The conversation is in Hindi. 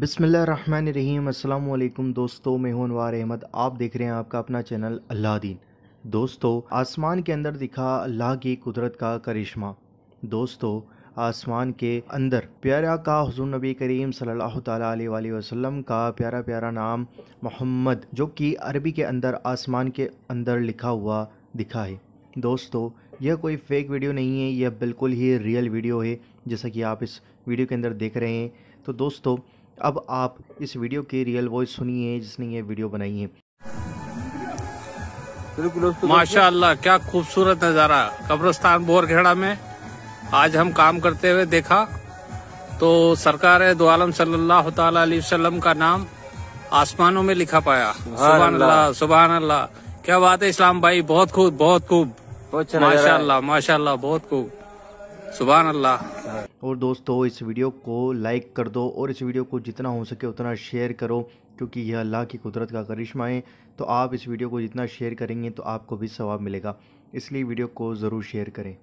बसमीम अल्लाम दोस्तों मैं हूं अनवार अहमद आप देख रहे हैं आपका अपना चैनल अल्लाह दीन दोस्तों आसमान के अंदर दिखा अल्लाह की कुदरत का करिश्मा दोस्तों आसमान के अंदर प्यारा का हजूर नबी करीम सल्लल्लाहु सल्ला वसल्लम का प्यारा प्यारा नाम मोहम्मद जो कि अरबी के अंदर आसमान के अंदर लिखा हुआ दिखा है दोस्तों यह कोई फेक वीडियो नहीं है यह बिल्कुल ही रियल वीडियो है जैसा कि आप इस वीडियो के अंदर देख रहे हैं तो दोस्तों अब आप इस वीडियो की रियल वॉइस सुनिए जिसने ये वीडियो बनाई है माशा अल्लाह क्या खूबसूरत नज़ारा कब्रस्तान बोरखेड़ा में आज हम काम करते हुए देखा तो सरकार दो आलम सल्लल्लाहु अलैहि वसल्लम का नाम आसमानों में लिखा पाया सुबह अल्लाह सुबह अल्लाह क्या बात है इस्लाम भाई बहुत खूब बहुत खूब माशा अच्छा माशा बहुत खूब सुबह अल्लाह और दोस्तों इस वीडियो को लाइक कर दो और इस वीडियो को जितना हो सके उतना शेयर करो क्योंकि यह अल्लाह की कुदरत का करिश्मा है तो आप इस वीडियो को जितना शेयर करेंगे तो आपको भी सवाब मिलेगा इसलिए वीडियो को ज़रूर शेयर करें